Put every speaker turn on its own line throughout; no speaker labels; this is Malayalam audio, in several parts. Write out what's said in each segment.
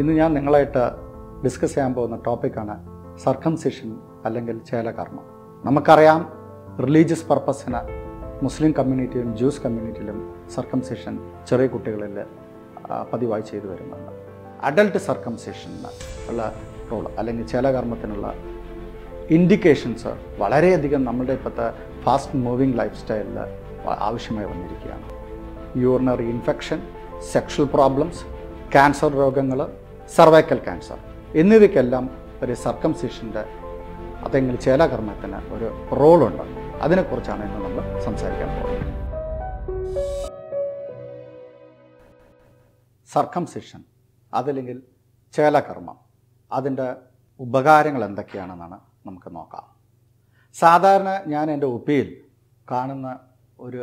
ഇന്ന് ഞാൻ നിങ്ങളായിട്ട് ഡിസ്കസ് ചെയ്യാൻ പോകുന്ന ടോപ്പിക്കാണ് സർക്കംസിഷൻ അല്ലെങ്കിൽ ചേലകർമ്മം നമുക്കറിയാം റിലീജിയസ് പർപ്പസിന് മുസ്ലിം കമ്മ്യൂണിറ്റിയിലും ജ്യൂസ് കമ്മ്യൂണിറ്റിയിലും സർക്കംസിഷൻ ചെറിയ കുട്ടികളിൽ പതിവായി ചെയ്തു വരുന്നുണ്ട് അഡൽട്ട് സർക്കംസിഷന് ഉള്ള റോൾ അല്ലെങ്കിൽ ചേലകർമ്മത്തിനുള്ള ഇൻഡിക്കേഷൻസ് വളരെയധികം നമ്മുടെ ഇപ്പോഴത്തെ ഫാസ്റ്റ് മൂവിങ് ലൈഫ് സ്റ്റൈലിൽ ആവശ്യമായി വന്നിരിക്കുകയാണ് urinary infection sexual problems cancer രോഗങ്ങൾ സർവൈക്കൽ ക്യാൻസർ എന്നിവയ്ക്കെല്ലാം ഒരു സർക്കംസിഷൻ്റെ അതെങ്കിൽ ചേലാകർമ്മത്തിന് ഒരു റോളുണ്ട് അതിനെക്കുറിച്ചാണ് ഇന്ന് നമ്മൾ സംസാരിക്കാൻ പോകുന്നത് സർക്കംസിഷൻ അതല്ലെങ്കിൽ ചേലകർമ്മം അതിൻ്റെ ഉപകാരങ്ങൾ എന്തൊക്കെയാണെന്നാണ് നമുക്ക് നോക്കാം സാധാരണ ഞാൻ എൻ്റെ ഉപ്പിയിൽ കാണുന്ന ഒരു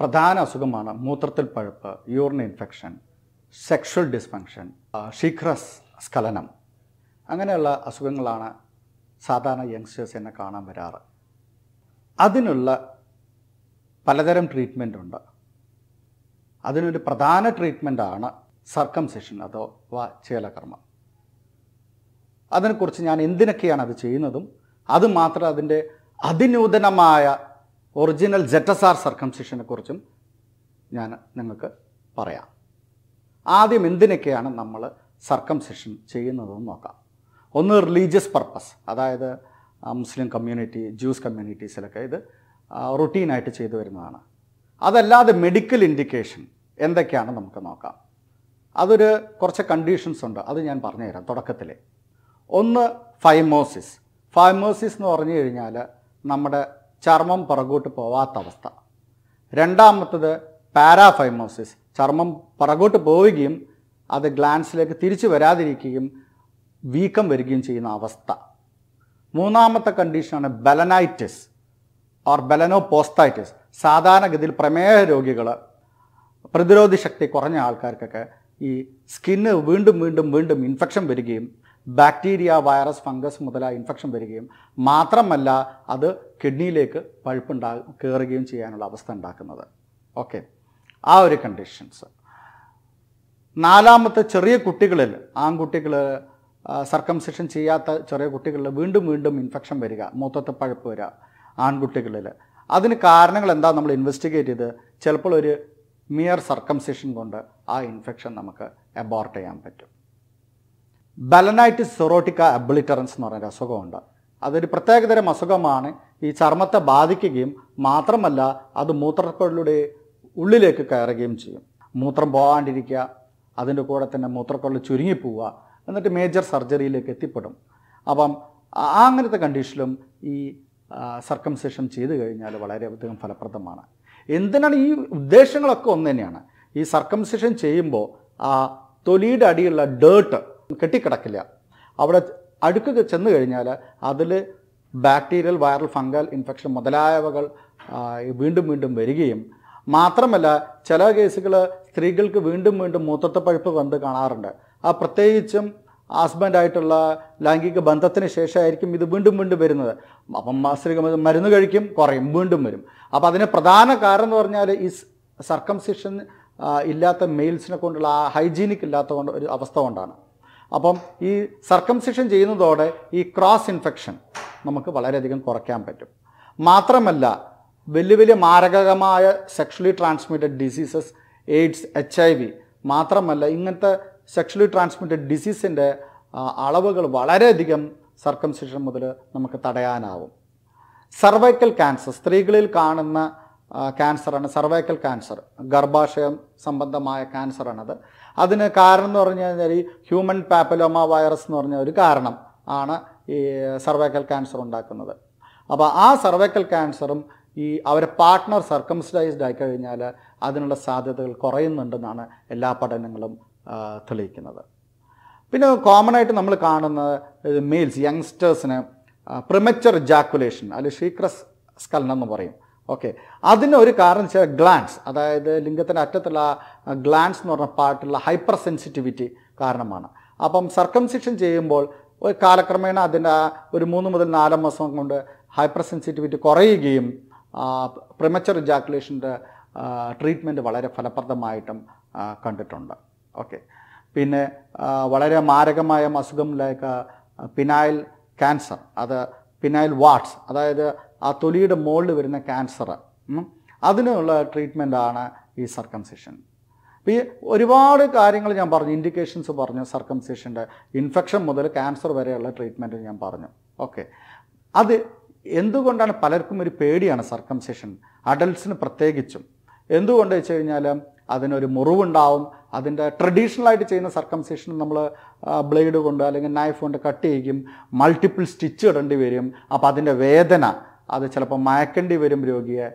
പ്രധാന അസുഖമാണ് മൂത്രത്തിൽ പഴുപ്പ് യൂറിൻ ഇൻഫെക്ഷൻ സെക്ഷൽ ഡിസ്ഫങ്ഷൻ ഷീഘ്രസ് സ്ഖലനം അങ്ങനെയുള്ള അസുഖങ്ങളാണ് സാധാരണ യങ്സ്റ്റേഴ്സ് എന്നെ കാണാൻ വരാറ് അതിനുള്ള പലതരം ട്രീറ്റ്മെൻ്റ് ഉണ്ട് അതിനൊരു പ്രധാന ട്രീറ്റ്മെൻറ്റാണ് സർക്കംസെഷൻ അഥവാ ചേലകർമ്മം അതിനെക്കുറിച്ച് ഞാൻ എന്തിനൊക്കെയാണ് അത് ചെയ്യുന്നതും അതുമാത്രം അതിൻ്റെ അതിനൂതനമായ ഒറിജിനൽ ജെറ്റസാർ സർക്കംസെഷനെക്കുറിച്ചും ഞാൻ നിങ്ങൾക്ക് പറയാം ആദ്യം എന്തിനൊക്കെയാണ് നമ്മൾ സർക്കംസെഷൻ ചെയ്യുന്നതെന്ന് നോക്കാം ഒന്ന് റിലീജിയസ് പർപ്പസ് അതായത് മുസ്ലിം കമ്മ്യൂണിറ്റി ജ്യൂസ് കമ്മ്യൂണിറ്റീസിലൊക്കെ ഇത് റുട്ടീനായിട്ട് ചെയ്തു വരുന്നതാണ് അതല്ലാതെ മെഡിക്കൽ ഇൻഡിക്കേഷൻ എന്തൊക്കെയാണ് നമുക്ക് നോക്കാം അതൊരു കുറച്ച് കണ്ടീഷൻസ് ഉണ്ട് അത് ഞാൻ പറഞ്ഞുതരാം തുടക്കത്തിൽ ഒന്ന് ഫൈമോസിസ് ഫൈമോസിസ് എന്ന് പറഞ്ഞു കഴിഞ്ഞാൽ നമ്മുടെ ചർമ്മം പുറകോട്ട് പോവാത്ത അവസ്ഥ രണ്ടാമത്തത് പാരാഫൈമോസിസ് ചർമ്മം പുറകോട്ട് പോവുകയും അത് ഗ്ലാൻസിലേക്ക് തിരിച്ചു വരാതിരിക്കുകയും വീക്കം വരികയും ചെയ്യുന്ന അവസ്ഥ മൂന്നാമത്തെ കണ്ടീഷനാണ് ബലനൈറ്റിസ് ഓർ ബലനോ പോസ്റ്റൈറ്റിസ് സാധാരണഗതിയിൽ പ്രമേഹ രോഗികൾ പ്രതിരോധ ശക്തി കുറഞ്ഞ ആൾക്കാർക്കൊക്കെ ഈ സ്കിന്ന് വീണ്ടും വീണ്ടും വീണ്ടും ഇൻഫെക്ഷൻ വരികയും ബാക്ടീരിയ വൈറസ് ഫംഗസ് മുതലായ ഇൻഫെക്ഷൻ വരികയും മാത്രമല്ല അത് കിഡ്നിയിലേക്ക് പഴുപ്പുണ്ടാ കയറുകയും ചെയ്യാനുള്ള അവസ്ഥ ഉണ്ടാക്കുന്നത് ഓക്കെ ആ ഒരു കണ്ടീഷൻസ് നാലാമത്തെ ചെറിയ കുട്ടികളിൽ ആൺകുട്ടികൾ സർക്കംസിഷൻ ചെയ്യാത്ത ചെറിയ കുട്ടികളിൽ വീണ്ടും വീണ്ടും ഇൻഫെക്ഷൻ വരിക മൂത്തത്തെ പഴുപ്പ് വരിക ആൺകുട്ടികളിൽ അതിന് കാരണങ്ങൾ എന്താ നമ്മൾ ഇൻവെസ്റ്റിഗേറ്റ് ചെയ്ത് ചിലപ്പോൾ ഒരു മിയർ സർക്കംസിഷൻ കൊണ്ട് ആ ഇൻഫെക്ഷൻ നമുക്ക് അബോർട്ട് ചെയ്യാൻ പറ്റും ബലനൈറ്റിസ് സെറോട്ടിക്ക അബ്ലിറ്ററൻസ് എന്ന് പറയുന്ന അസുഖമുണ്ട് അതൊരു പ്രത്യേകതരം അസുഖമാണ് ഈ ചർമ്മത്തെ ബാധിക്കുകയും മാത്രമല്ല അത് മൂത്രപ്പുഴയുടെ ഉള്ളിലേക്ക് കയറുകയും ചെയ്യും മൂത്രം പോകാണ്ടിരിക്കുക അതിൻ്റെ കൂടെ തന്നെ മൂത്രക്കൊള്ള ചുരുങ്ങിപ്പോവുക എന്നിട്ട് മേജർ സർജറിയിലേക്ക് എത്തിപ്പെടും അപ്പം അങ്ങനത്തെ കണ്ടീഷനിലും ഈ സർക്കംസേഷൻ ചെയ്തു കഴിഞ്ഞാൽ വളരെ അധികം ഫലപ്രദമാണ് എന്തിനാണ് ഈ ഉദ്ദേശങ്ങളൊക്കെ ഒന്ന് തന്നെയാണ് ഈ സർക്കംസേഷൻ ചെയ്യുമ്പോൾ ആ തൊലിയുടെ അടിയുള്ള ഡേർട്ട് കെട്ടിക്കിടക്കില്ല അവിടെ അടുക്ക് ചെന്ന് കഴിഞ്ഞാൽ അതിൽ ബാക്ടീരിയൽ വൈറൽ ഫംഗൽ ഇൻഫെക്ഷൻ മുതലായവകൾ വീണ്ടും വീണ്ടും വരികയും മാത്രമല്ല ചില കേസുകൾ സ്ത്രീകൾക്ക് വീണ്ടും വീണ്ടും മൂത്രത്തെ പഴുപ്പ് വന്ന് കാണാറുണ്ട് ആ പ്രത്യേകിച്ചും ഹസ്ബൻഡായിട്ടുള്ള ലൈംഗിക ബന്ധത്തിന് ശേഷമായിരിക്കും ഇത് വീണ്ടും വീണ്ടും വരുന്നത് അപ്പം സ്ത്രീ മരുന്ന് കഴിക്കും കുറയും വീണ്ടും വരും അപ്പോൾ അതിന് പ്രധാന കാരണം എന്ന് പറഞ്ഞാൽ ഈ സർക്കംസിഷൻ ഇല്ലാത്ത മെയിൽസിനെ കൊണ്ടുള്ള ആ ഹൈജീനിക് ഇല്ലാത്ത കൊണ്ട് ഒരു അവസ്ഥ കൊണ്ടാണ് അപ്പം ഈ സർക്കംസിഷൻ ചെയ്യുന്നതോടെ ഈ ക്രോസ് ഇൻഫെക്ഷൻ നമുക്ക് വളരെയധികം കുറയ്ക്കാൻ പറ്റും മാത്രമല്ല വലിയ വലിയ മാരകമായ sexually transmitted diseases AIDS H I V മാത്രമല്ല ഇങ്ങനത്തെ സെക്ഷലി ട്രാൻസ്മിറ്റഡ് ഡിസീസിൻ്റെ അളവുകൾ വളരെയധികം സർക്കംസിഷൻ മുതൽ നമുക്ക് തടയാനാവും സർവൈക്കൽ ക്യാൻസർ സ്ത്രീകളിൽ കാണുന്ന ക്യാൻസറാണ് സർവൈക്കൽ ക്യാൻസർ ഗർഭാശയം സംബന്ധമായ ക്യാൻസറാണത് അതിന് കാരണം എന്ന് പറഞ്ഞു കഴിഞ്ഞാൽ ഈ ഹ്യൂമൻ പാപ്പലോമ വൈറസ് എന്ന് പറഞ്ഞ ഒരു കാരണം ആണ് ഈ സർവൈക്കൽ ക്യാൻസർ ഉണ്ടാക്കുന്നത് അപ്പോൾ ആ സർവൈക്കൽ ക്യാൻസറും ഈ അവരെ പാർട്ട്ണർ സർക്കംസ്റ്റൈസ്ഡ് ആയി കഴിഞ്ഞാൽ അതിനുള്ള സാധ്യതകൾ കുറയുന്നുണ്ടെന്നാണ് എല്ലാ പഠനങ്ങളും തെളിയിക്കുന്നത് പിന്നെ കോമൺ ആയിട്ട് നമ്മൾ കാണുന്ന മെയിൽസ് യങ്സ്റ്റേഴ്സിന് പ്രിമച്ചർ ജാക്കുലേഷൻ അല്ലെങ്കിൽ ശീക്രസ് സ്കലനം എന്ന് പറയും ഓക്കെ അതിനൊരു കാരണം വെച്ചാൽ ഗ്ലാൻസ് അതായത് ലിംഗത്തിൻ്റെ അറ്റത്തുള്ള ഗ്ലാൻസ് എന്ന് പറഞ്ഞ പാർട്ടിലുള്ള ഹൈപ്പർ സെൻസിറ്റിവിറ്റി കാരണമാണ് അപ്പം സർക്കംസിഷൻ ചെയ്യുമ്പോൾ കാലക്രമേണ അതിൻ്റെ ഒരു മൂന്ന് മുതൽ നാല് മാസം കൊണ്ട് ഹൈപ്പർ സെൻസിറ്റിവിറ്റി കുറയുകയും പ്രിമച്ചർ ഇജാക്കുലേഷൻ്റെ ട്രീറ്റ്മെൻറ്റ് വളരെ ഫലപ്രദമായിട്ടും കണ്ടിട്ടുണ്ട് ഓക്കെ പിന്നെ വളരെ മാരകമായ അസുഖം ലൈക്ക് പിനായിൽ ക്യാൻസർ അത് പിനായിൽ വാട്സ് അതായത് ആ തൊലിയുടെ മുകളിൽ വരുന്ന ക്യാൻസർ അതിനുള്ള ട്രീറ്റ്മെൻറ്റാണ് ഈ സർക്കംസിഷൻ അപ്പോൾ ഈ ഒരുപാട് കാര്യങ്ങൾ ഞാൻ പറഞ്ഞു ഇൻഡിക്കേഷൻസ് പറഞ്ഞു സർക്കംസിഷൻ്റെ ഇൻഫെക്ഷൻ മുതൽ ക്യാൻസർ വരെയുള്ള ട്രീറ്റ്മെൻറ്റ് ഞാൻ പറഞ്ഞു ഓക്കെ അത് എന്തുകൊണ്ടാണ് പലർക്കും ഒരു പേടിയാണ് സർക്കംസേഷൻ അഡൽട്സിന് പ്രത്യേകിച്ചും എന്തുകൊണ്ട് വെച്ച് കഴിഞ്ഞാൽ അതിനൊരു മുറിവുണ്ടാവും അതിൻ്റെ ട്രഡീഷണലായിട്ട് ചെയ്യുന്ന സർക്കംസേഷൻ നമ്മൾ ബ്ലേഡ് കൊണ്ട് അല്ലെങ്കിൽ നൈഫ് കൊണ്ട് കട്ട് ചെയ്യും മൾട്ടിപ്പിൾ സ്റ്റിച്ച് ഇടേണ്ടി വരും അപ്പോൾ അതിൻ്റെ വേദന അത് ചിലപ്പോൾ മയക്കേണ്ടി വരും രോഗിയെ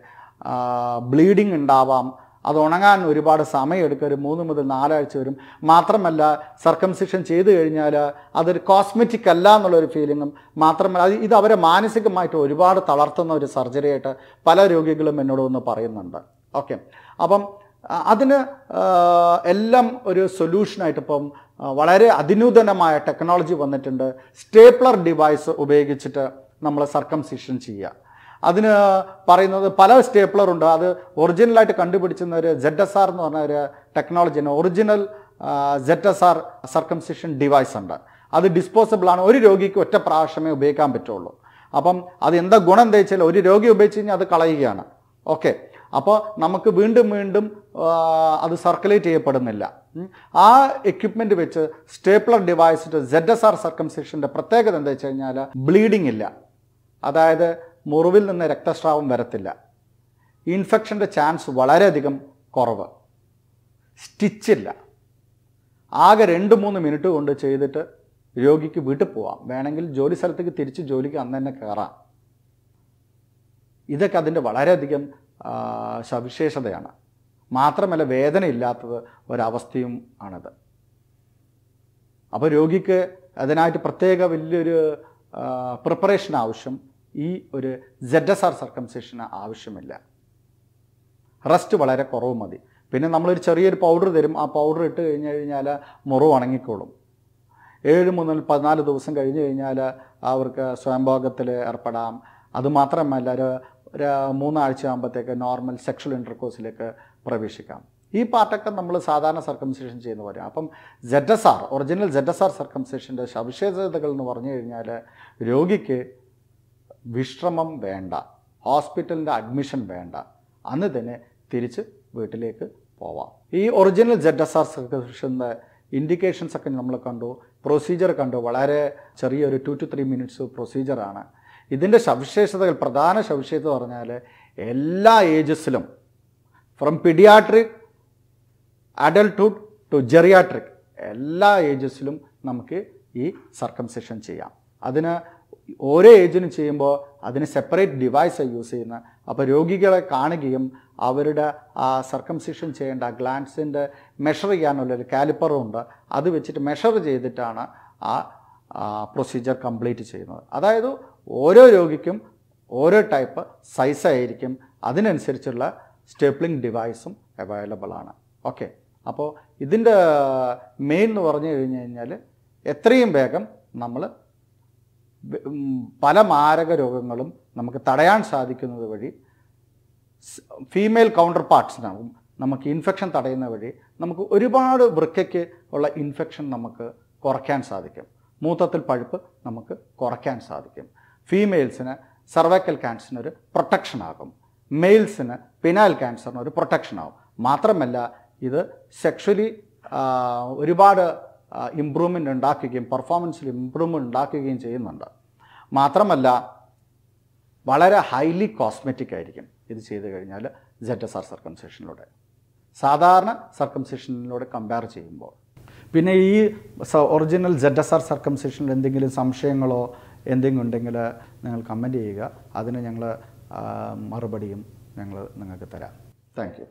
ബ്ലീഡിങ് ഉണ്ടാവാം അത് ഉണങ്ങാൻ ഒരുപാട് സമയമെടുക്കും ഒരു മൂന്ന് മുതൽ നാലാഴ്ച വരും മാത്രമല്ല സർക്കംസിഷൻ ചെയ്തു കഴിഞ്ഞാൽ അതൊരു കോസ്മെറ്റിക് അല്ല എന്നുള്ളൊരു ഫീലിങ്ങും മാത്രമല്ല അത് ഇത് അവരെ മാനസികമായിട്ട് ഒരുപാട് തളർത്തുന്ന ഒരു സർജറിയായിട്ട് പല രോഗികളും എന്നോട് ഒന്ന് പറയുന്നുണ്ട് ഓക്കെ അപ്പം അതിന് എല്ലാം ഒരു സൊല്യൂഷനായിട്ട് ഇപ്പം വളരെ അതിനൂതനമായ ടെക്നോളജി വന്നിട്ടുണ്ട് സ്റ്റേപ്ലർ ഡിവൈസ് ഉപയോഗിച്ചിട്ട് നമ്മൾ സർക്കംസിഷൻ ചെയ്യുക അതിന് പറയുന്നത് പല സ്റ്റേപ്ലറുണ്ട് അത് ഒറിജിനലായിട്ട് കണ്ടുപിടിച്ചുന്ന ഒരു ജെഡ് എസ് ആർ എന്ന് പറഞ്ഞ ഒരു ടെക്നോളജിയാണ് original Z S R circumcision device ഉണ്ട് അത് ഡിസ്പോസിബിളാണ് ഒരു രോഗിക്ക് ഒറ്റ പ്രാവശ്യമേ ഉപയോഗിക്കാൻ പറ്റുള്ളൂ അപ്പം അത് എന്താ ഗുണം എന്താ വെച്ചാൽ ഒരു രോഗി ഉപയോഗിച്ച് കഴിഞ്ഞാൽ അത് കളയുകയാണ് ഓക്കെ അപ്പോൾ നമുക്ക് വീണ്ടും വീണ്ടും അത് സർക്കുലേറ്റ് ചെയ്യപ്പെടുന്നില്ല ആ എക്യുപ്മെൻറ്റ് വെച്ച് സ്റ്റേപ്ലർ ഡിവൈസിൻ്റെ ജെഡ് എസ് ആർ സർക്കംസിഷൻ്റെ പ്രത്യേകത എന്താ വെച്ച് കഴിഞ്ഞാൽ ബ്ലീഡിംഗ് ഇല്ല അതായത് മുറിവിൽ നിന്ന് രക്തസ്രാവം വരത്തില്ല ഇൻഫെക്ഷൻ്റെ ചാൻസ് വളരെയധികം കുറവ് സ്റ്റിച്ചില്ല ആകെ രണ്ട് മൂന്ന് മിനിറ്റ് കൊണ്ട് ചെയ്തിട്ട് രോഗിക്ക് വീട്ടിൽ പോവാം വേണമെങ്കിൽ ജോലി സ്ഥലത്തേക്ക് തിരിച്ച് ജോലിക്ക് അന്ന് തന്നെ കയറാം ഇതൊക്കെ അതിൻ്റെ വളരെയധികം സവിശേഷതയാണ് മാത്രമല്ല വേദനയില്ലാത്തത് ഒരവസ്ഥയും ആണത് അപ്പോൾ രോഗിക്ക് അതിനായിട്ട് പ്രത്യേക വലിയൊരു പ്രിപ്പറേഷൻ ആവശ്യം ഈ ഒരു ജെഡ് എസ് ആർ സർക്കംസേഷന് ആവശ്യമില്ല റസ്റ്റ് വളരെ കുറവ് മതി പിന്നെ നമ്മളൊരു ചെറിയൊരു പൗഡർ തരും ആ പൗഡർ ഇട്ട് കഴിഞ്ഞ് കഴിഞ്ഞാൽ മുറിവ് ഉണങ്ങിക്കോളും ഏഴ് മുതൽ പതിനാല് ദിവസം കഴിഞ്ഞ് കഴിഞ്ഞാൽ അവർക്ക് സ്വയംഭോഗത്തിൽ ഏർപ്പെടാം അതുമാത്രമല്ല ഒരു ഒരു മൂന്നാഴ്ച ആകുമ്പോഴത്തേക്ക് നോർമൽ സെക്ഷൽ ഇൻ്റർകോഴ്സിലേക്ക് പ്രവേശിക്കാം ഈ പാർട്ടൊക്കെ നമ്മൾ സാധാരണ സർക്കംസേഷൻ ചെയ്യുന്ന പോലെ അപ്പം Z S R original Z S R സർക്കംസേഷൻ്റെ സവിശേഷതകൾ എന്ന് പറഞ്ഞു കഴിഞ്ഞാൽ രോഗിക്ക് വിശ്രമം വേണ്ട ഹോസ്പിറ്റലിൻ്റെ അഡ്മിഷൻ വേണ്ട അന്ന് തന്നെ തിരിച്ച് വീട്ടിലേക്ക് പോവാം ഈ ഒറിജിനൽ ജെഡ് എസ് ആർ സർക്കഷൻ്റെ ഇൻഡിക്കേഷൻസ് ഒക്കെ നമ്മൾ കണ്ടു പ്രൊസീജിയർ കണ്ടു വളരെ ചെറിയൊരു ടു ടു ത്രീ മിനിറ്റ്സ് പ്രൊസീജിയറാണ് ഇതിൻ്റെ സവിശേഷതകൾ പ്രധാന സവിശേഷത പറഞ്ഞാൽ എല്ലാ ഏജസിലും from paediatric adulthood to geriatric എല്ലാ ഏജസിലും നമുക്ക് ഈ സർക്കംസെഷൻ ചെയ്യാം അതിന് ഓരോ ഏജിനും ചെയ്യുമ്പോൾ അതിന് സെപ്പറേറ്റ് ഡിവൈസാണ് യൂസ് ചെയ്യുന്നത് അപ്പോൾ രോഗികളെ കാണുകയും അവരുടെ ആ സർക്കംസിഷൻ ചെയ്യേണ്ട ഗ്ലാൻസിൻ്റെ മെഷർ ചെയ്യാനുള്ളൊരു ഉണ്ട് അത് വെച്ചിട്ട് മെഷർ ചെയ്തിട്ടാണ് ആ പ്രൊസീജിയർ കംപ്ലീറ്റ് ചെയ്യുന്നത് അതായത് ഓരോ രോഗിക്കും ഓരോ ടൈപ്പ് സൈസായിരിക്കും അതിനനുസരിച്ചുള്ള സ്റ്റേപ്ലിംഗ് ഡിവൈസും അവൈലബിൾ ആണ് ഓക്കെ അപ്പോൾ ഇതിൻ്റെ മെയിൻ എന്ന് പറഞ്ഞു കഴിഞ്ഞ് കഴിഞ്ഞാൽ എത്രയും വേഗം നമ്മൾ പല മാരക രോഗങ്ങളും നമുക്ക് തടയാൻ സാധിക്കുന്നത് വഴി ഫീമെയിൽ കൗണ്ടർ പാർട്സിനാകും നമുക്ക് ഇൻഫെക്ഷൻ തടയുന്ന വഴി നമുക്ക് ഒരുപാട് വൃക്കയ്ക്ക് ഉള്ള ഇൻഫെക്ഷൻ നമുക്ക് കുറയ്ക്കാൻ സാധിക്കും മൂത്തത്തിൽ പഴുപ്പ് നമുക്ക് കുറയ്ക്കാൻ സാധിക്കും ഫീമെയിൽസിന് സർവൈക്കൽ ക്യാൻസറിനൊരു പ്രൊട്ടക്ഷനാകും മെയിൽസിന് പിനാൽ ക്യാൻസറിന് ഒരു പ്രൊട്ടക്ഷനാകും മാത്രമല്ല ഇത് സെക്ഷലി ഒരുപാട് ഇമ്പ്രൂവ്മെൻ്റ് ഉണ്ടാക്കുകയും പെർഫോമൻസിൽ ഇമ്പ്രൂവ്മെൻ്റ് ഉണ്ടാക്കുകയും ചെയ്യുന്നുണ്ട് മാത്രമല്ല വളരെ ഹൈലി കോസ്മെറ്റിക് ആയിരിക്കും ഇത് ചെയ്തു കഴിഞ്ഞാൽ ജെറ്റ് എസ് ആർ സർക്കംസേഷനിലൂടെ സാധാരണ സർക്കംസേഷനിലൂടെ കമ്പയർ ചെയ്യുമ്പോൾ പിന്നെ ഈ ഒറിജിനൽ ജെഡ് എസ് ആർ സർക്കംസേഷനിൽ എന്തെങ്കിലും സംശയങ്ങളോ എന്തെങ്കിലും ഉണ്ടെങ്കിൽ നിങ്ങൾ കമൻറ്റ് ചെയ്യുക അതിന് ഞങ്ങൾ മറുപടിയും ഞങ്ങൾ നിങ്ങൾക്ക് തരാം താങ്ക്